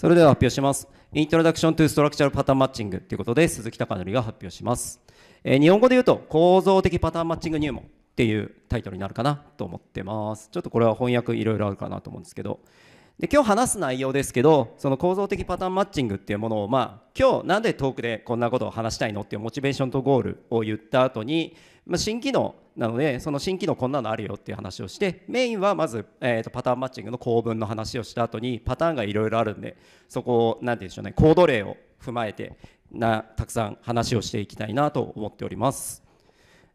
それでは発表します。イントロダクショントゥストラクチャルパターンマッチングということで、鈴木貴則が発表します。えー、日本語で言うと、構造的パターンマッチング入門っていうタイトルになるかなと思ってます。ちょっとこれは翻訳いろいろあるかなと思うんですけど、で今日話す内容ですけどその構造的パターンマッチングっていうものをまあ今日なんでトークでこんなことを話したいのっていうモチベーションとゴールを言った後に、まあ、新機能なのでその新機能こんなのあるよっていう話をしてメインはまず、えー、とパターンマッチングの構文の話をした後にパターンがいろいろあるんでそこを何て言うんでしょうねコード例を踏まえてなたくさん話をしていきたいなと思っております。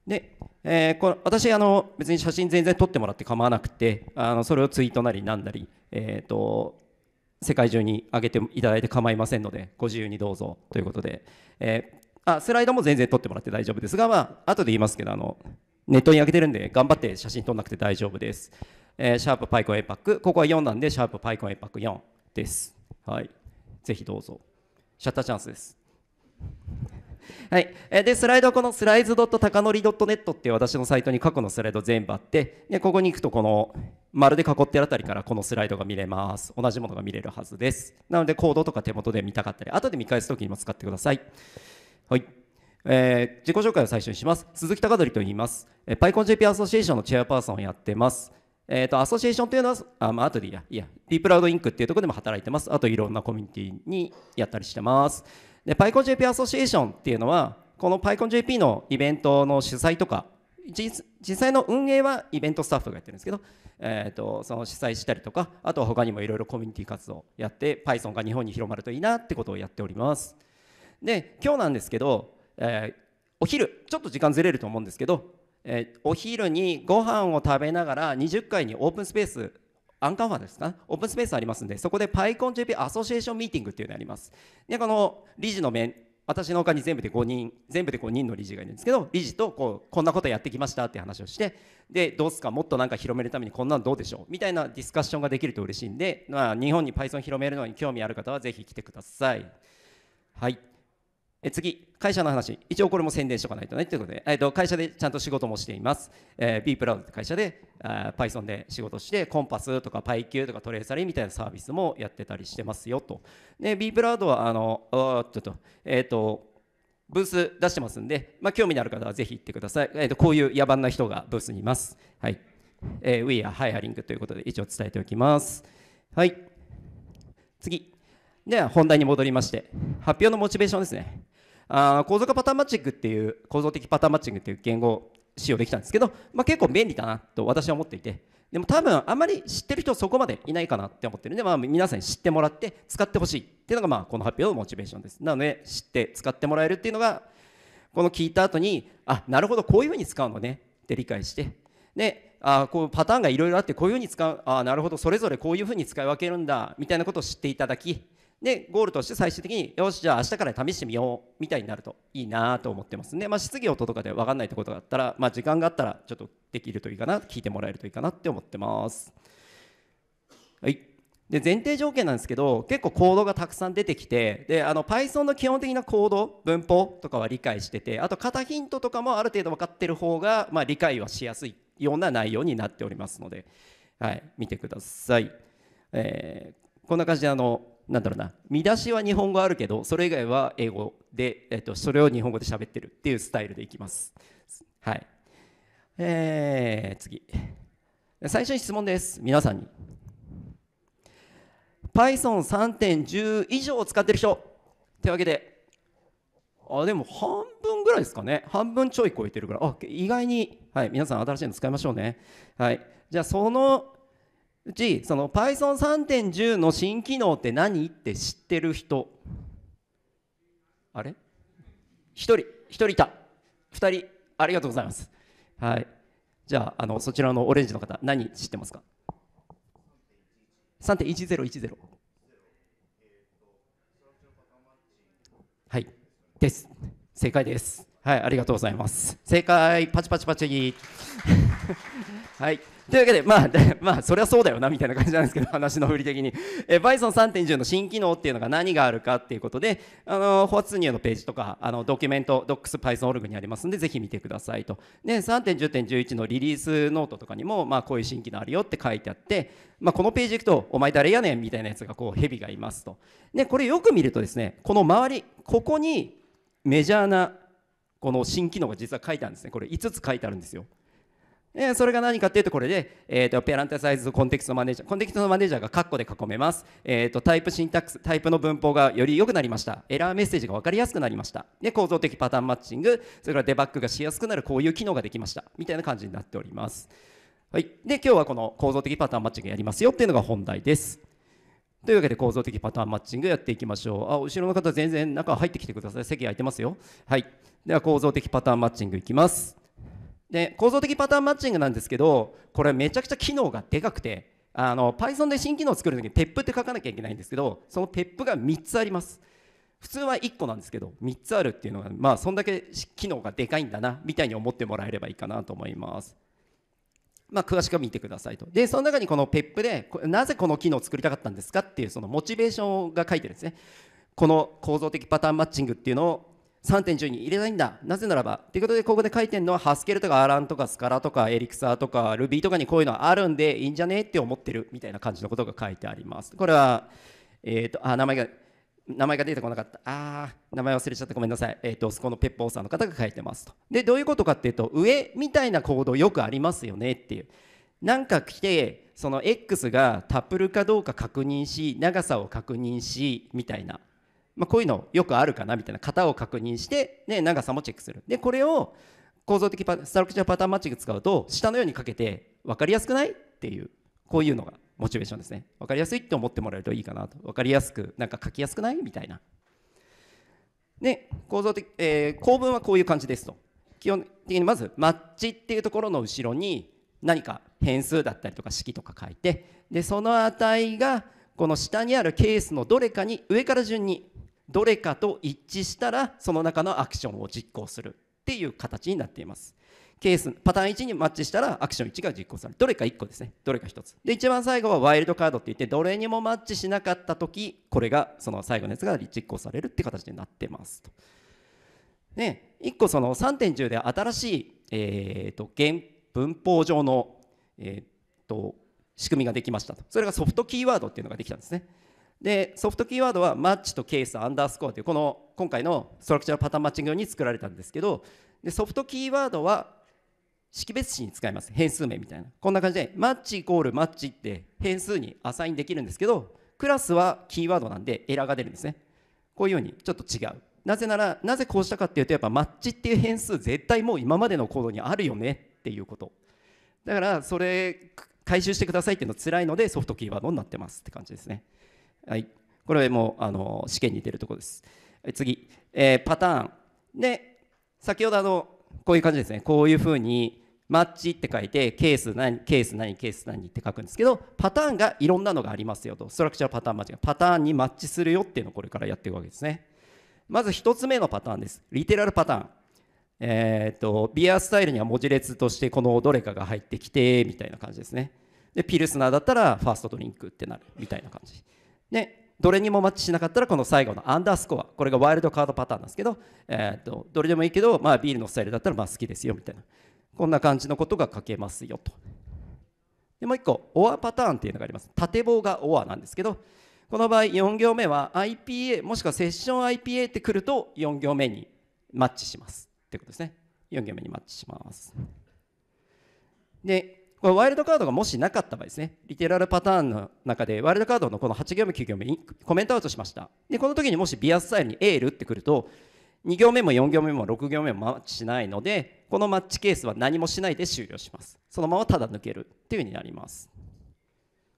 で、えー、これ私あの別に写真全然撮ってもらって構わなくてあのそれをツイートなりなんなり、えーと、と世界中に上げていただいて構いませんのでご自由にどうぞということで、えー、あスライドも全然撮ってもらって大丈夫ですが、まあ後で言いますけどあのネットに上げてるんで頑張って写真撮らなくて大丈夫です。えー、シャープパイコンエパックここは4なんでシャープパイコンエパック4です。はい、ぜひどうぞ。シャッターチャンスです。はい、でスライドはこのスライズ .takanori.net っていう私のサイトに過去のスライド全部あってでここに行くとこの丸で囲ってるあたりからこのスライドが見れます同じものが見れるはずですなのでコードとか手元で見たかったり後で見返す時にも使ってくださいはいえー、自己紹介を最初にします。鈴木貴則と言います。え PyConJP アソシエーションのチェアパーソンをやってます。えーと、アソシエーションというのは、あまあ、後でいいや、いや、ディープラウドインクっていうところでも働いてます。あといろんなコミュニティにやったりしてます。でパイコン j p アソシエーションっていうのはこのパイコン j p のイベントの主催とか実際の運営はイベントスタッフがやってるんですけど、えーと、その主催したりとかあとは他にもいろいろコミュニティ活動をやって Python が日本に広まるといいなってことをやっておりますで今日なんですけど、えー、お昼ちょっと時間ずれると思うんですけど、えー、お昼にご飯を食べながら20階にオープンスペースアンカンファですか、オープンスペースありますんで、そこで PyConJP アソシエーションミーティングっていうのがあります。で、この理事の面、私のほかに全部で5人、全部で5人の理事がいるんですけど、理事とこうこんなことやってきましたって話をして、で、どうすか、もっとなんか広めるためにこんなんどうでしょうみたいなディスカッションができると嬉しいんで、まあ、日本に Python 広めるのに興味ある方はぜひ来てください。はい。え次、会社の話。一応これも宣伝しとかないとねということで、えー、と会社でちゃんと仕事もしています。えー、b プラウドって会社であ Python で仕事して、コンパスとか PyQ とかトレーサリーみたいなサービスもやってたりしてますよと。で、b プラウドは、あの、おっとと、えっ、ー、と、ブース出してますんで、まあ、興味のある方はぜひ行ってください。えー、とこういう野蛮な人がブースにいます。はい。えー、We are hiring ということで一応伝えておきます。はい。次。では本題に戻りまして、発表のモチベーションですね。あ構造化パターンマッチングっていう構造的パターンマッチングっていう言語を使用できたんですけど、まあ、結構便利だなと私は思っていてでも多分あまり知ってる人そこまでいないかなって思ってるんで、まあ、皆さんに知ってもらって使ってほしいっていうのがまあこの発表のモチベーションですなので知って使ってもらえるっていうのがこの聞いた後にあなるほどこういうふうに使うのねって理解してであこうパターンがいろいろあってこういうふうに使うあなるほどそれぞれこういうふうに使い分けるんだみたいなことを知っていただきでゴールとして最終的によしじゃあ明日から試してみようみたいになるといいなと思ってますね、まあ、質疑応答とかで分かんないってことがあったら、まあ、時間があったらちょっとできるといいかな聞いてもらえるといいかなって思ってます。はいで前提条件なんですけど結構コードがたくさん出てきてであの Python の基本的なコード文法とかは理解しててあと型ヒントとかもある程度分かってる方が、まあ、理解はしやすいような内容になっておりますので、はい、見てください、えー、こんな感じであのなんだろうな見出しは日本語あるけどそれ以外は英語で、えっとそれを日本語で喋ってるっていうスタイルでいきます。はいえー、次最初に質問です皆さんに Python3.10 以上使ってる人というわけであでも半分ぐらいですかね半分ちょい超えてるからあ意外に、はい、皆さん新しいの使いましょうねはいじゃあそのうちその Python3.10 の新機能って何って知ってる人あれ ?1 人1人いた2人ありがとうございますはいじゃああのそちらのオレンジの方何知ってますか3.1010はいです正解ですはいありがとうございます正解パチパチパチ はいというわけで、まあ、まあ、そりゃそうだよなみたいな感じなんですけど、話の振り的に。えー、Python 3.10の新機能っていうのが何があるかっていうことで、あの、フォアツニューのページとか、あの、ドキュメント、docs.python.org にありますんで、ぜひ見てくださいと。で、3.10.11のリリースノートとかにも、まあ、こういう新機能あるよって書いてあって、まあ、このページ行くと、お前誰やねんみたいなやつが、こう、蛇がいますと。で、これよく見るとですね、この周り、ここにメジャーな、この新機能が実は書いてあるんですね。これ5つ書いてあるんですよ。えそれが何かっていうとこれで、えーと、ペペランタサイズコンテキストマネージャーコンテキストのマネージャーがカッコで囲めます、えーと、とタイプシンタックスタイプの文法がより良くなりましたエラーメッセージが分かりやすくなりましたで構造的パターンマッチングそれからデバッグがしやすくなるこういう機能ができましたみたいな感じになっておりますはい、で今日はこの構造的パターンマッチングやりますよっていうのが本題です。というわけで構造的パターンマッチングやっていきましょう。あ後ろの方全然中入ってきてください。席空いてますよ。はい、では構造的パターンマッチングいきます。で構造的パターンマッチングなんですけどこれめちゃくちゃ機能がでかくてあの Python で新機能を作るときに TEP って書かなきゃいけないんですけどその TEP が3つあります普通は1個なんですけど3つあるっていうのはまあそんだけ機能がでかいんだなみたいに思ってもらえればいいかなと思いますまあ、詳しく見てくださいとでその中にこの PEP でなぜこの機能を作りたかったんですかっていうそのモチベーションが書いてるんですねこの構造的パターンマッチングっていうのを3.10に入れないんだなぜならばということでここで書いてるのはハスケルとかアランとかスカラとかエリクサーとかルビーとかにこういうのあるんでいいんじゃねって思ってるみたいな感じのことが書いてありますこれはえっ、ー、とあ名前が名前が出てこなかったあ名前忘れちゃったごめんなさい、えーと、そこのペッポーさんの方が書いてますとでどういうことかっていうと上みたいなコードよくありますよねっていうなんか来てその X がタップルかどうか確認し長さを確認しみたいなまあ、こういうのよくあるかなみたいな型を確認して、ね、長さもチェックするでこれを構造的スタラクチャーパターンマッチング使うと下のようにかけて分かりやすくないっていうこういうのがモチベーションですね分かりやすいって思ってもらえるといいかなと分かりやすくなんか書きやすくないみたいなで構造的、えー、構文はこういう感じですと基本的にまずマッチっていうところの後ろに何か変数だったりとか式とか書いてでその値がこの下にあるケースのどれかに上から順にどれかと一致したらその中のアクションを実行するっていう形になっていますケースパターン1にマッチしたらアクション1が実行されるどれか1個ですねどれか1つで一番最後はワイルドカードって言ってどれにもマッチしなかった時これがその最後のやつが実行されるって形になってますとね1個その3.10で新しい、えーと、文法上の、えーと、と仕組みができましたとそれがソフトキーワードっていうのができたんですねでソフトキーワードはマッチとケースアンダースコアというこの今回のストラクチャーパターンマッチング用に作られたんですけどでソフトキーワードは識別詞に使います変数名みたいなこんな感じでマッチイコールマッチって変数にアサインできるんですけどクラスはキーワードなんでエラーが出るんですねこういうようにちょっと違うなぜならなぜこうしたかっていうとやっぱマッチっていう変数絶対もう今までのコードにあるよねっていうことだからそれ回収してくださいっていうのつらいのでソフトキーワードになってますって感じですねはい、これもあの試験に出るところです。次、えー、パターン。で、先ほどあのこういう感じですね。こういうふうにマッチって書いてケース何、ケース何、ケース何って書くんですけど、パターンがいろんなのがありますよと、ストラクチャーパターンマッチがパターンにマッチするよっていうのをこれからやっていくわけですね。まず1つ目のパターンです。リテラルパターン。えっ、ー、と、ビアスタイルには文字列としてこのどれかが入ってきてみたいな感じですね。で、ピルスナーだったらファーストドリンクってなるみたいな感じ。でどれにもマッチしなかったらこの最後のアンダースコアこれがワイルドカードパターンなんですけど、えーと、どれでもいいけど、まあ、ビールのスタイルだったらまあ好きですよみたいなこんな感じのことが書けますよとでもう1個オアパターンっていうのがあります縦棒がオアなんですけどこの場合4行目は IPA もしくはセッション IPA ってくると4行目にマッチしますってことですね4行目にマッチしますでこれワイルドカードがもしなかった場合ですね、リテラルパターンの中で、ワイルドカードのこの8行目、9行目、コメントアウトしました。で、この時にもしビアスタイルにエールってくると、2行目も4行目も6行目もマッチしないので、このマッチケースは何もしないで終了します。そのままただ抜けるっていうふうになります。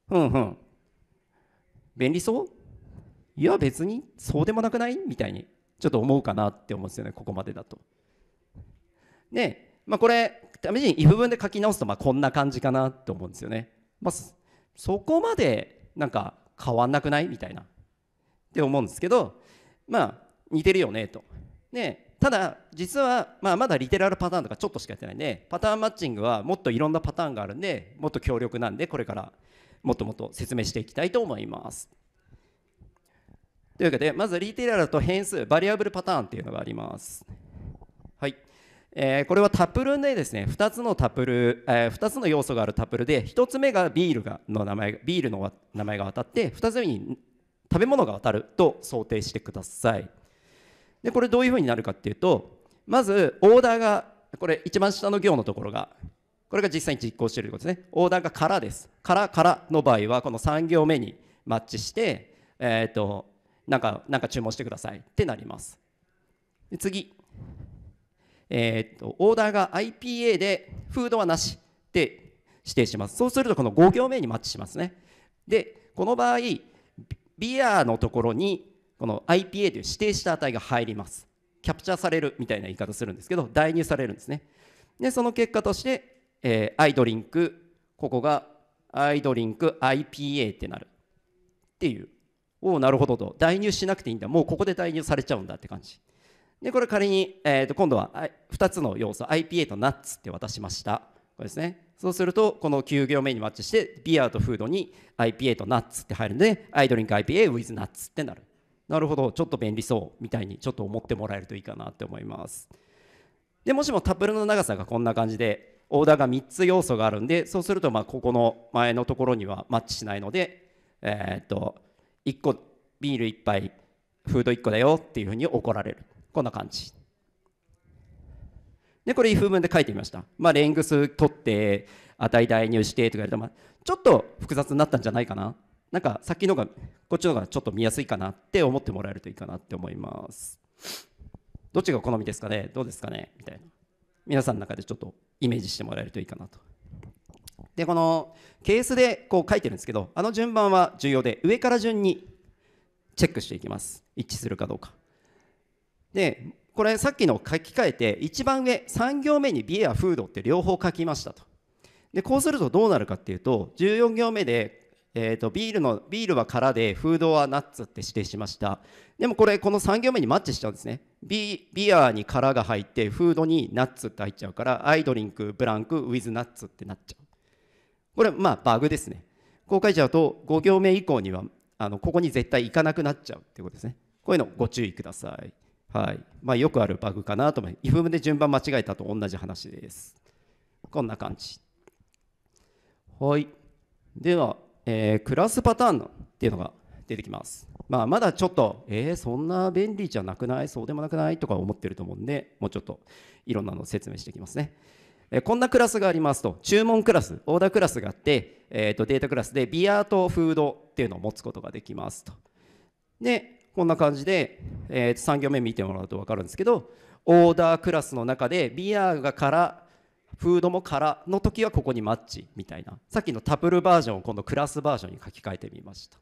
うんうん。便利そういや別にそうでもなくないみたいにちょっと思うかなって思うんですよねここまでだと。でまあ、これ試しに異部分で書き直すとまあこんな感じかなって思うんですよね。まあ、そこまでなんか変わんなくないみたいなって思うんですけどまあ似てるよねと。ねただ実は、まあ、まだリテラルパターンとかちょっとしかやってないんでパターンマッチングはもっといろんなパターンがあるんでもっと強力なんでこれからもっともっと説明していきたいと思います。というわけでまずリテラルと変数バリアブルパターンっていうのがあります。えー、これはタプルでですね2つのタプル、えー、2つの要素があるタプルで1つ目がビールがの名前ビールの名前が当たって2つ目に食べ物が当たると想定してくださいでこれどういうふうになるかっていうとまずオーダーがこれ一番下の行のところがこれが実際に実行していることですねオーダーが空です空からの場合はこの3行目にマッチしてえっ、ー、となんかなんか注文してくださいってなります次えー、とオーダーが IPA でフードはなしで指定しますそうするとこの5行目にマッチしますねでこの場合ビアのところにこの IPA という指定した値が入りますキャプチャーされるみたいな言い方するんですけど代入されるんですねでその結果として、えー、アイドリンクここがアイドリンク IPA ってなるっていうおおなるほどと代入しなくていいんだもうここで代入されちゃうんだって感じでこれ仮に、えー、と今度は2つの要素 IPA とナッツって渡しましたこれですねそうするとこの9行目にマッチしてビアとフードに IPA とナッツって入るんでアイドリンク IPA with ナッツってなるなるほどちょっと便利そうみたいにちょっと思ってもらえるといいかなって思いますでもしもタップルの長さがこんな感じでオーダーが3つ要素があるんでそうするとまあここの前のところにはマッチしないのでえっ、と1個ビール1杯フード1個だよっていうふうに怒られるこんな感じ。で、これ、if 文で書いてみました。まあ、レングス取って、値代入してとか言われたら、まあ、ちょっと複雑になったんじゃないかな。なんか、さっきのが、こっちの方がちょっと見やすいかなって思ってもらえるといいかなって思います。どっちが好みですかねどうですかねみたいな。皆さんの中でちょっとイメージしてもらえるといいかなと。で、このケースでこう書いてるんですけど、あの順番は重要で、上から順にチェックしていきます。一致するかどうか。でこれさっきの書き換えて一番上3行目にビエフードって両方書きましたとでこうするとどうなるかっていうと14行目で、えー、とビールのビールは空でフードはナッツって指定しましたでもこれこの3行目にマッチしちゃうんですねビビアに空が入ってフードにナッツって入っちゃうからアイドリンクブランクウィズナッツってなっちゃうこれまあバグですねこう書いちゃうと5行目以降にはあのここに絶対行かなくなっちゃうってことですねこういうのご注意くださいはいまあ、よくあるバグかなと思いイフムで順番間違えたと同じ話ですこんな感じはいでは、えー、クラスパターンっていうのが出てきます、まあ、まだちょっとえー、そんな便利じゃなくないそうでもなくないとか思ってると思うんでもうちょっといろんなの説明していきますねえこんなクラスがありますと注文クラスオーダークラスがあって、えー、とデータクラスでビアとフードっていうのを持つことができますとでこんな感じで、えー、3行目見てもらうと分かるんですけどオーダークラスの中でビアが空フードも空の時はここにマッチみたいなさっきのタプルバージョンを今度クラスバージョンに書き換えてみました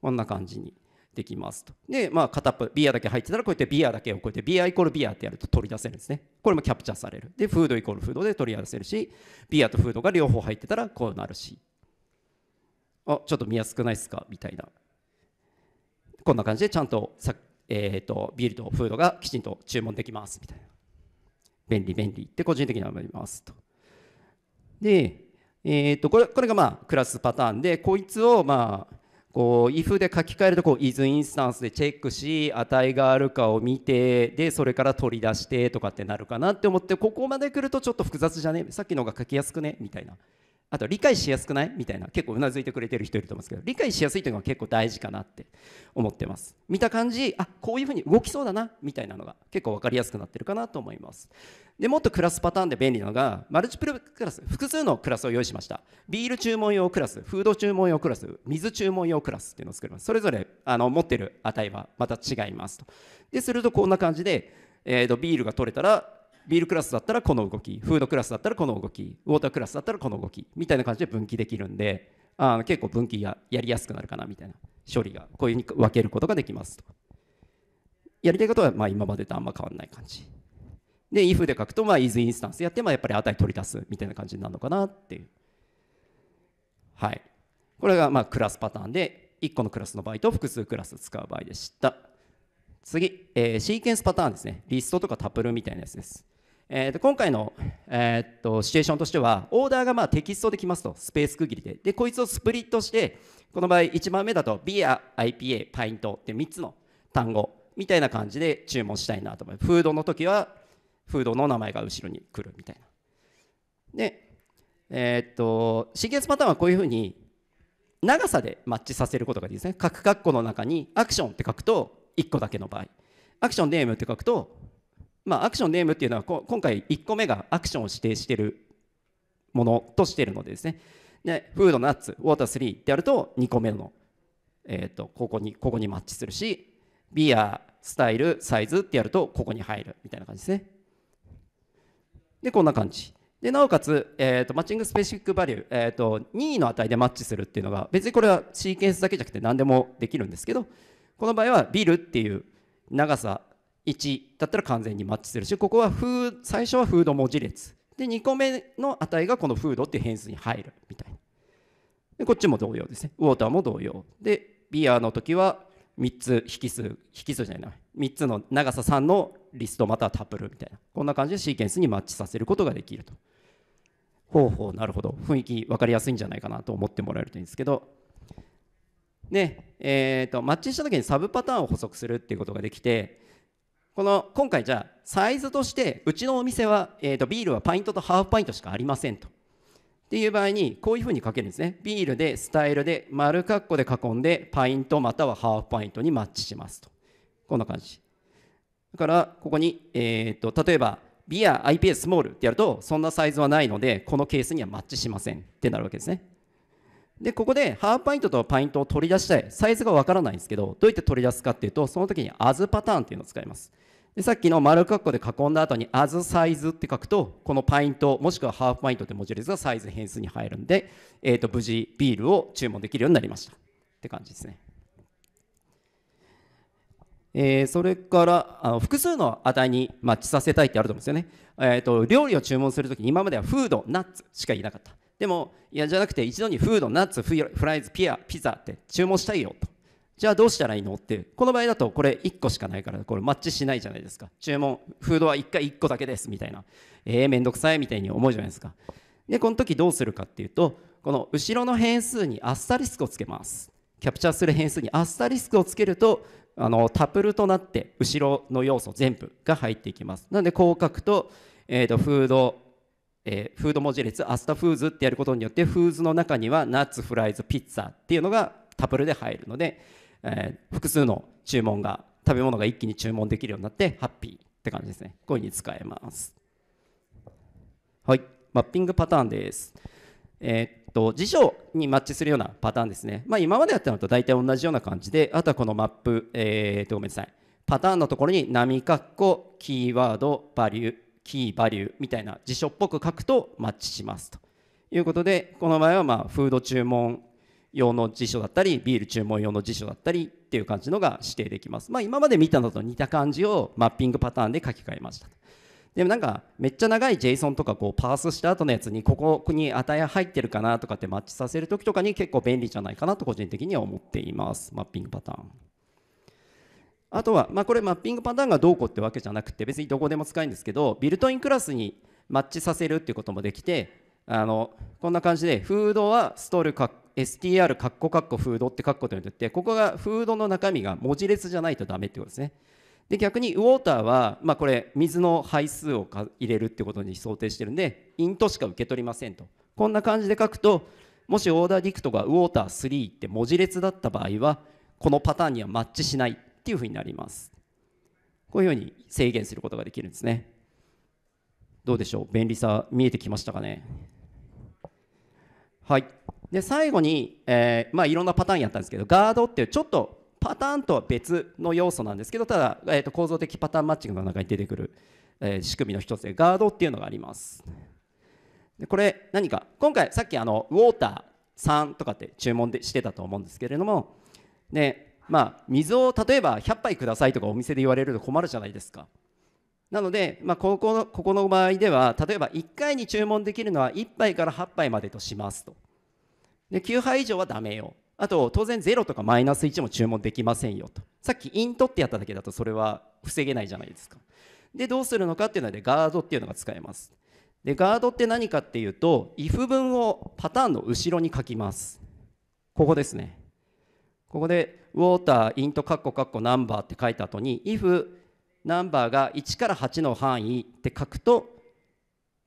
こんな感じにできますとでまあ片っぽビアだけ入ってたらこうやってビアだけをこうやってビアイコールビアってやると取り出せるんですねこれもキャプチャーされるでフードイコールフードで取り出せるしビアとフードが両方入ってたらこうなるしあちょっと見やすくないですかみたいなこんな感じでちゃんとさ、えーと、ビールとフードがきちんと注文できますみたいな便利便利って個人的には思いますとで、えーとこれこれがまあクラスパターンでこいつをまあこう if で書き換えるとこう is インスタンスでチェックし値があるかを見てでそれから取り出してとかってなるかなって思ってここまで来るとちょっと複雑じゃねさっきのが書きやすくねみたいなあと理解しやすくないみたいな結構うなずいてくれてる人いると思うんですけど理解しやすいというのは結構大事かなって思ってます見た感じあこういうふうに動きそうだなみたいなのが結構分かりやすくなってるかなと思いますでもっとクラスパターンで便利なのがマルチプルクラス複数のクラスを用意しましたビール注文用クラスフード注文用クラス水注文用クラスっていうのを作りますそれぞれあの持ってる値はまた違いますとでするとこんな感じで、えー、とビールが取れたらビールクラスだったらこの動きフードクラスだったらこの動きウォータークラスだったらこの動きみたいな感じで分岐できるんであ結構分岐ややりやすくなるかなみたいな処理がこういうふうに分けることができますとやりたいことはまあ今までとあんま変わらない感じで if で書くとまあ is インスタンスやってまあやっぱり値取り出すみたいな感じになるのかなっていうはいこれがまあクラスパターンで1個のクラスの場合と複数クラス使う場合でした次、えー、シーケンスパターンですねリストとかタプルみたいなやつですえー、と今回の、えー、とシチュエーションとしてはオーダーがまあテキストできますとスペース区切りででこいつをスプリットしてこの場合1番目だとビア IPA パイントって3つの単語みたいな感じで注文したいなと思いますフードの時はフードの名前が後ろに来るみたいなでえー、っとシーケンスパターンはこういうふうに長さでマッチさせることができるんですね各括弧の中にアクションって書くと1個だけの場合アクションネームって書くとまあ、アクションネームっていうのは今回1個目がアクションを指定しているものとしているのでですねでフードナッツウォーター3ってやると2個目の、えーと、ここにここにマッチするしビアスタイルサイズってやるとここに入るみたいな感じですねでこんな感じでなおかつ、えーと、マッチングスペシフィックバリュー、えーと、と任意の値でマッチするっていうのが別にこれはシーケンスだけじゃなくて何でもできるんですけどこの場合はビルっていう長さ1だったら完全にマッチするしここは最初はフード文字列で2個目の値がこのフードっていう変数に入るみたいなでこっちも同様ですねウォーターも同様でビアの時は3つ引数引数じゃないな3つの長さ3のリストまたはタプルみたいなこんな感じでシーケンスにマッチさせることができると方法なるほど雰囲気分かりやすいんじゃないかなと思ってもらえるといいんですけどねえーとマッチした時にサブパターンを補足するっていうことができてこの今回じゃあサイズとしてうちのお店は、えー、とビールはパイントとハーフパイントしかありませんと。っていう場合にこういうふうに書けるんですね。ビールでスタイルで丸括弧で囲んでパイントまたはハーフパイントにマッチしますと。こんな感じ。だからここに、えー、と例えばビア IPA スモールってやるとそんなサイズはないのでこのケースにはマッチしませんってなるわけですね。でここでハーフパイントとパイントを取り出したいサイズがわからないんですけどどうやって取り出すかっていうとその時に a ズパターンっていうのを使いますでさっきの丸括弧で囲んだ後に as size」って書くとこのパイントもしくはハーフパイントって文字列がサイズ変数に入るんで、えー、と無事ビールを注文できるようになりましたって感じですね。えー、それからあの複数の値にマッチさせたいってあると思うんですよね。えー、と料理を注文するときに今まではフード、ナッツしか言いなかった。でも、いやじゃなくて一度にフード、ナッツ、フライズ、ピア、ピザって注文したいよとじゃあどうしたらいいのってこの場合だとこれ1個しかないからこれマッチしないじゃないですか注文フードは1回1個だけですみたいなえー、めんどくさいみたいに思うじゃないですかでこの時どうするかっていうとこの後ろの変数にアスタリスクをつけますキャプチャーする変数にアスタリスクをつけるとあのタプルとなって後ろの要素全部が入っていきますなのでこう書くと,、えー、とフード、えー、フード文字列アスタフーズってやることによってフーズの中にはナッツフライズピッツァっていうのがタプルで入るのでえー、複数の注文が食べ物が一気に注文できるようになってハッピーって感じですねこういうふうに使えますはいマッピングパターンですえー、っと辞書にマッチするようなパターンですね、まあ、今までやったのと大体同じような感じであとはこのマップ、えー、っとごめんなさいパターンのところに波括弧キーワードバリューキーバリューみたいな辞書っぽく書くとマッチしますということでこの場合はまあフード注文用の辞書だったりビール注文用の辞書だったりっていう感じのが指定できます、まあ、今まで見たのと似た感じをマッピングパターンで書き換えましたでもなんかめっちゃ長い JSON とかこうパースした後のやつにここに値入ってるかなとかってマッチさせる時とかに結構便利じゃないかなと個人的には思っていますマッピングパターンあとは、まあ、これマッピングパターンがどうこうってわけじゃなくて別にどこでも使えるんですけどビルトインクラスにマッチさせるっていうこともできてあのこんな感じでフードはストールか str カッコカッコフードってカッコというってここがフードの中身が文字列じゃないとダメってことですねで逆にウォーターは、まあ、これ水の配数を入れるってことに想定してるんでイントしか受け取りませんとこんな感じで書くともしオーダーディクトがウォーター3って文字列だった場合はこのパターンにはマッチしないっていうふうになりますこういうふうに制限することができるんですねどうでしょう便利さ見えてきましたかねはいで最後に、えー、まあ、いろんなパターンやったんですけどガードっていうちょっとパターンとは別の要素なんですけどただ、えー、と構造的パターンマッチングの中に出てくる、えー、仕組みの一つでガードっていうのがありますでこれ何か今回さっきあのウォーター3とかって注文でしてたと思うんですけれどもで、まあ、水を例えば100杯くださいとかお店で言われると困るじゃないですかなので、まあ、ここのここの場合では例えば1回に注文できるのは1杯から8杯までとしますとで9杯以上はダメよあと当然0とかマイナス1も注文できませんよとさっきイントってやっただけだとそれは防げないじゃないですかでどうするのかっていうのでガードっていうのが使えますでガードって何かっていうと if 文をパターンの後ろに書きますここですねここでウォーターイントカッコカッコナンバーって書いた後に if ナンバーが1から8の範囲って書くと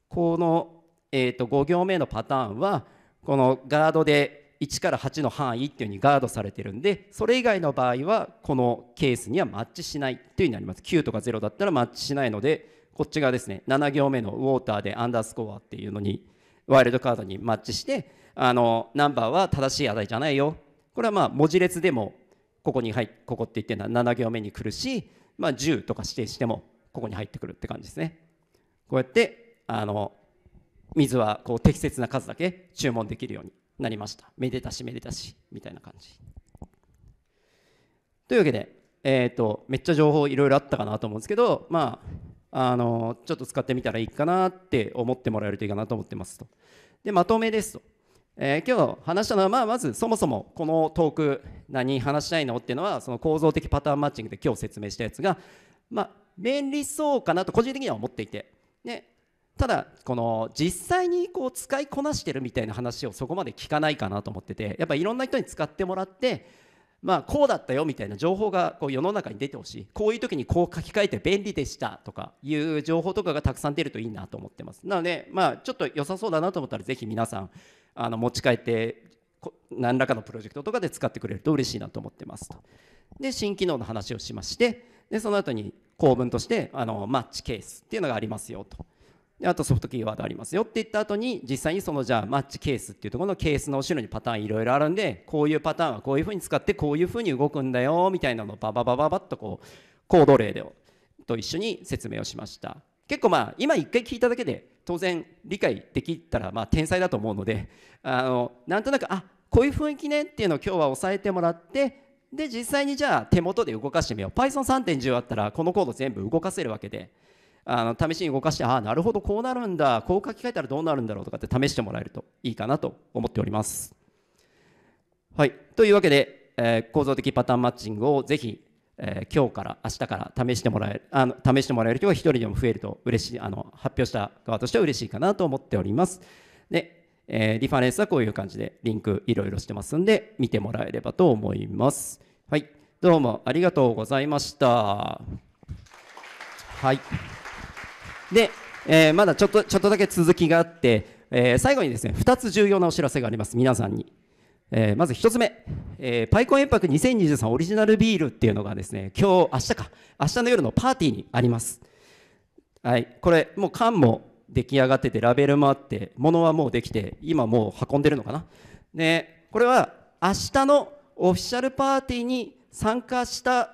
この、えー、と5行目のパターンはこのガードで1から8の範囲っていうふうにガードされてるんでそれ以外の場合はこのケースにはマッチしないっていうふうになります9とか0だったらマッチしないのでこっち側ですね7行目のウォーターでアンダースコアっていうのにワイルドカードにマッチしてあのナンバーは正しい値じゃないよこれはまあ文字列でもここに入ここって言ってるのは7行目に来るし、まあ、10とか指定してもここに入ってくるって感じですねこうやってあの水はこう適切な数だけ注文できるようになりましためでたしめでたしみたいな感じというわけで、えーと、めっちゃ情報いろいろあったかなと思うんですけどまああのちょっと使ってみたらいいかなって思ってもらえるといいかなと思ってますとでまとめですと、えー、今日話したのは、まあ、まずそもそもこのトーク何話したいのっていうのはその構造的パターンマッチングで今日説明したやつがまあ便利そうかなと個人的には思っていてねただこの実際にこう使いこなしてるみたいな話をそこまで聞かないかなと思っててやっぱいろんな人に使ってもらってまあこうだったよみたいな情報がこう世の中に出てほしいこういう時にこう書き換えて便利でしたとかいう情報とかがたくさん出るといいなと思ってますなのでまあちょっと良さそうだなと思ったらぜひ皆さんあの持ち帰って何らかのプロジェクトとかで使ってくれると嬉しいなと思ってますとで新機能の話をしましてでその後に構文としてあのマッチケースっていうのがありますよと。あとソフトキーワードありますよって言った後に実際にそのじゃあマッチケースっていうところのケースの後ろにパターンいろいろあるんでこういうパターンはこういうふうに使ってこういうふうに動くんだよみたいなのをバババババッとこうコード例でと一緒に説明をしました結構まあ今一回聞いただけで当然理解できたらまあ天才だと思うのであのなんとなくあこういう雰囲気ねっていうのを今日は押さえてもらってで実際にじゃあ手元で動かしてみよう Python3.10 あったらこのコード全部動かせるわけで。あの試しに動かしてああなるほどこうなるんだこう書き換えたらどうなるんだろうとかって試してもらえるといいかなと思っております。はいというわけで、えー、構造的パターンマッチングをぜひ、えー、今日から明日から試してもらえるあの試してもらえる人が1人でも増えると嬉しいあの発表した側としては嬉しいかなと思っております。でえー、リファレンスはこういう感じでリンクいろいろしてますんで見てもらえればと思います。はい、どうもありがとうございました。はい。で、えー、まだちょっとちょっとだけ続きがあって、えー、最後にですね2つ重要なお知らせがあります皆さんに、えー、まず1つ目、えー、パイコンエンパク2023オリジナルビールっていうのがですね今日明日か明日の夜のパーティーにありますはいこれもう缶も出来上がっててラベルもあって物はもうできて今もう運んでるのかなでこれは明日のオフィシャルパーティーに参加した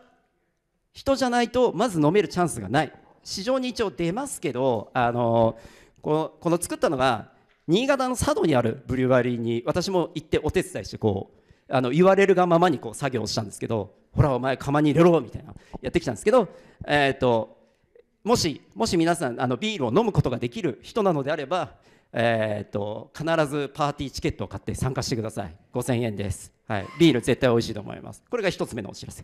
人じゃないとまず飲めるチャンスがない市場に一応出ますけどあのこのこの作ったのが新潟の佐渡にあるブリュワリーに私も行ってお手伝いしてこうあの言われるがままにこう作業したんですけどほらお前釜に入れろみたいなやってきたんですけど、えーともしもし皆さんあのビールを飲むことができる人なのであればえー、と必ずパーティーチケットを買って参加してください5000円です、はい、ビール絶対美味しいと思いますこれが1つ目のお知らせ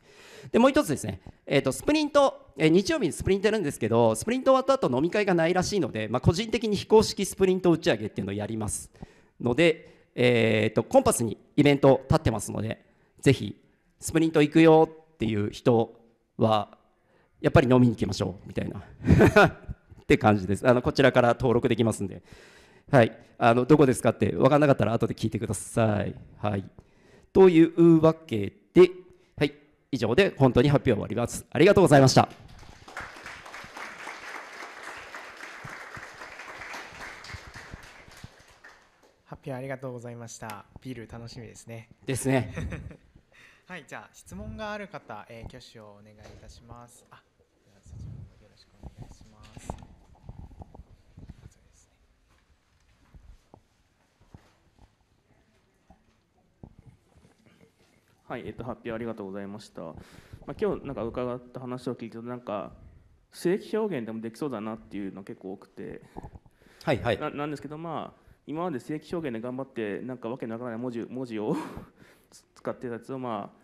でもう1つですね、えー、とスプリント、えー、日曜日にスプリントやるんですけどスプリント終わった後飲み会がないらしいので、まあ、個人的に非公式スプリント打ち上げっていうのをやりますので、えー、とコンパスにイベント立ってますのでぜひスプリント行くよっていう人はやっぱり飲みに行きましょうみたいな って感じですあのこちらから登録できますんではい、あのどこですかって分からなかったら後で聞いてください。はい、というわけで、はい、以上で本当に発表終わります。ありがとうございました。発表ありがとうございました。ビール楽しみですね。ですね。はい、じゃあ質問がある方、えー、挙手をお願いいたします。あはい、えっと、発表ありがとうございました。まあ、今日なんか伺った話を聞いて、なんか正規表現でもできそうだなっていうの結構多くて、はいはい、ななんですけど、まあ、今まで正規表現で頑張ってなんかわけのわからない文字文字を 使ってたやつを、まあ、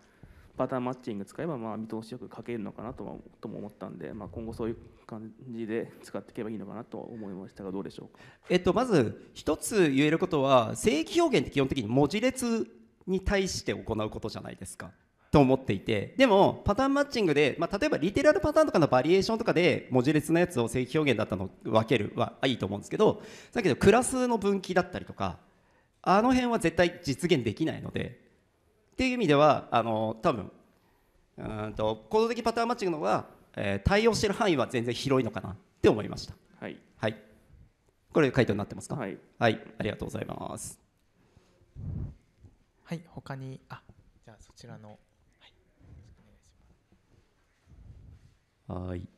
パターンマッチング使えば、まあ、見通しよく書けるのかなとはとも思ったんで、まあ、今後そういう感じで使っていけばいいのかなと思いましたがどうでしょうか、えっと、まず一つ言えることは正規表現って基本的に文字列に対して行うことじゃないですか。と思っていてでもパターンマッチングで、まあ、例えばリテラルパターンとかのバリエーションとかで文字列のやつを正規表現だったのを分けるはいいと思うんですけどだけどクラスの分岐だったりとかあの辺は絶対実現できないのでっていう意味ではあの多分うんと行動的パターンマッチングの方が、えー、対応してる範囲は全然広いのかなって思いました。はい、はい、これ回答になってますか、はい、はい、ありがとうございます。はい、他に、あ、じゃあそちらの、はい、しお願いますはい、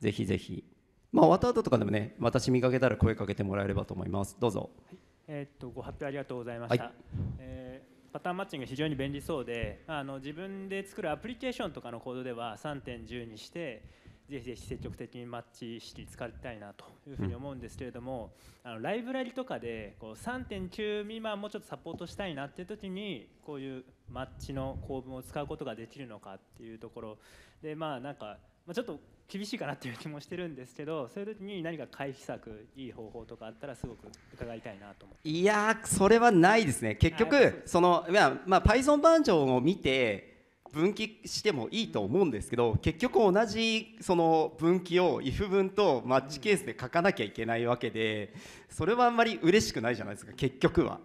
ぜひぜひ、まあ終わった後とかでもね、私見かけたら声かけてもらえればと思います。どうぞ。はい、えー、っとご発表ありがとうございました。はい、えーパターンマッチング非常に便利そうであの自分で作るアプリケーションとかのコードでは3.10にしてぜひぜひ積極的にマッチ式使いたいなというふうに思うんですけれども、うん、あのライブラリとかでこう3.9未満もうちょっとサポートしたいなっていう時にこういうマッチの構文を使うことができるのかっていうところでまあなんか、まあ、ちょっと厳しいかなっていう気もしてるんですけどそういう時に何か回避策いい方法とかあったらすごく伺いたいなと思いやそれはないですね結局その、まあ、まあ、Python バージョンを見て分岐してもいいと思うんですけど結局同じその分岐を if 文とマッチケースで書かなきゃいけないわけでそれはあんまり嬉しくないじゃないですか結局は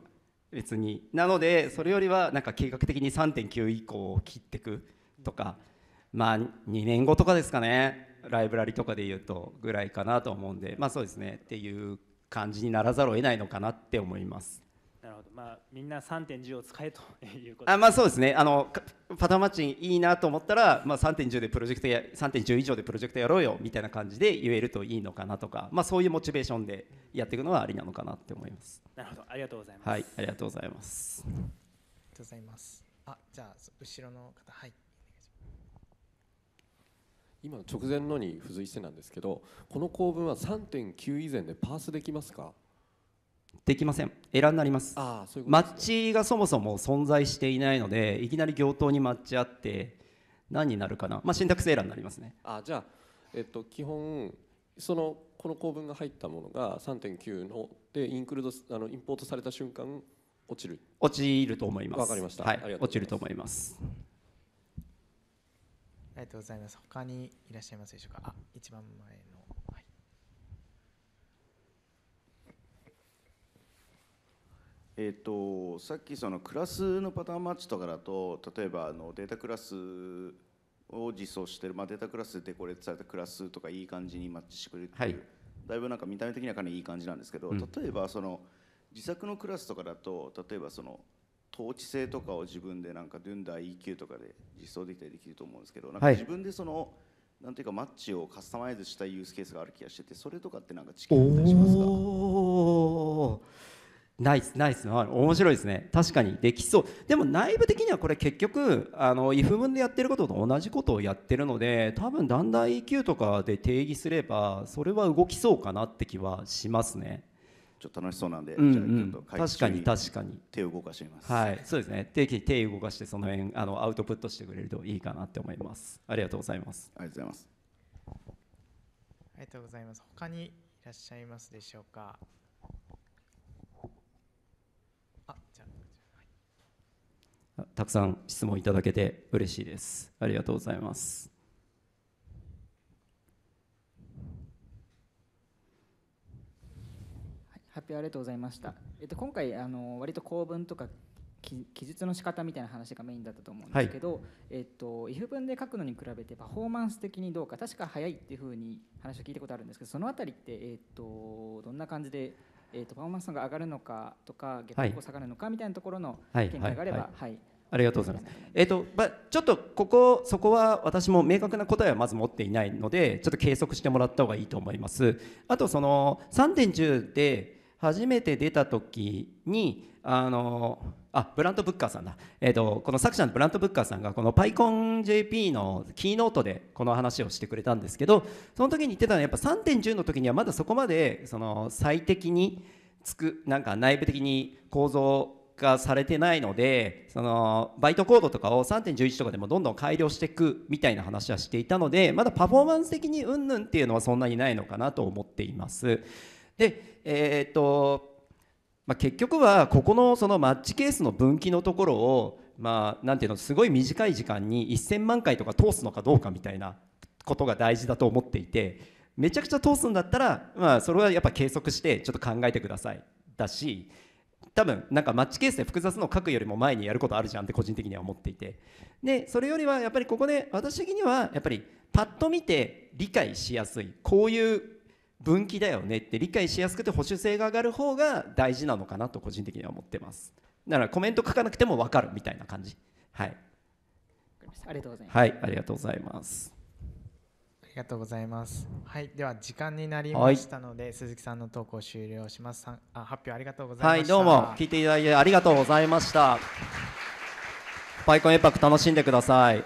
別になのでそれよりはなんか計画的に3.9以降を切っていくとかまあ2年後とかですかねライブラリとかでいうとぐらいかなと思うんでまあそうですねっていう感じにならざるを得ないのかなって思います。ほど、まあ、みんな3.10を使えということあまあそうですねあのパターマッチンいいなと思ったら、まあ、3.10でプロジェクトや3.10以上でプロジェクトやろうよみたいな感じで言えるといいのかなとか、まあ、そういうモチベーションでやっていくのはありなのかなって思いますなるほどありがとうございます、はい、ありがとうございますありがとうございますあじゃあ後ろの方はい今の直前のに付随してなんですけどこの構文は3.9以前でパースできますかできませんエラーになりますああそういうマッチがそもそも存在していないのでいきなり行頭にマッチあって何になるかな、まあ、信託タッエラーになりますねあじゃあ、えっと、基本そのこの構文が入ったものが3.9のでインクルードあのインポートされた瞬間落ちる落ちると思いますわかりました、はい、い落ちると思いますありがとうございます他にいらっしゃいますでしょうかあ一番前のえーと、さっきそのクラスのパターンマッチとかだと例えばあのデータクラスを実装してる、まあ、データクラスでデコレートされたクラスとかいい感じにマッチしてくれる、はい、だいぶなんか見た目的にはかなりいい感じなんですけど、うん、例えばその自作のクラスとかだと例えばその統治性とかを自分でなんかドゥンダー EQ とかで実装できたりできると思うんですけどなんか自分でその、はい、なんていうかマッチをカスタマイズしたユースケースがある気がしててそれとかってなんか知見だったりしますかナイスナイス面白いですね確かにできそうでも内部的にはこれ結局あの if 文でやってることと同じことをやってるので多分だんだん EQ とかで定義すればそれは動きそうかなって気はしますねちょっと楽しそうなんで、うんうん、と確かに確かに手を動かしてみますはいそうですね定期手を動かしてその辺あのアウトプットしてくれるといいかなって思いますありがとうございますありがとうございますありがとうございます他にいらっしゃいますでしょうかたくさん質問いただけて嬉しいです。ありがとうございます。発表ありがとうございました。えっと、今回あの割と構文とか記述の仕方みたいな話がメインだったと思うんですけど、はい、えっと、if 文で書くのに比べてパフォーマンス的にどうか確か早いっていうふうに話を聞いたことあるんですけどそのあたりって、えっと、どんな感じでえー、とパフォーマンスが上がるのかとか逆に下がるのかみたいなところの見解があれば、はいありがとうございます。えっ、ー、と、ちょっとここそこは私も明確な答えはまず持っていないので、ちょっと計測してもらった方がいいと思います。あとその3.10で初めて出た時にあのあブラント・ブッカーさんだ、えーと、この作者のブラント・ブッカーさんがこの PyConJP のキーノートでこの話をしてくれたんですけどその時に言ってたのはやっぱ3.10の時にはまだそこまでその最適につくなんか内部的に構造化されてないのでそのバイトコードとかを3.11とかでもどんどん改良していくみたいな話はしていたのでまだパフォーマンス的にうんぬんっていうのはそんなにないのかなと思っています。で、えー、っとまあ、結局はここのそのマッチケースの分岐のところを、まあ、なんていうのすごい短い時間に1,000万回とか通すのかどうかみたいなことが大事だと思っていてめちゃくちゃ通すんだったら、まあ、それはやっぱ計測してちょっと考えてくださいだし多分なんかマッチケースで複雑のを書くよりも前にやることあるじゃんって個人的には思っていてでそれよりはやっぱりここで私的にはやっぱりパッと見て理解しやすいこういう分岐だよねって理解しやすくて保守性が上がる方が大事なのかなと個人的には思ってますだからコメント書かなくても分かるみたいな感じはいありがとうございますはいありがとうございますありがとうございますはいでは時間になりましたので、はい、鈴木さんの投稿終了しますあ発表ありがとうございましたはいどうも聞いていただいてありがとうございましたパイコンエパック楽しんでください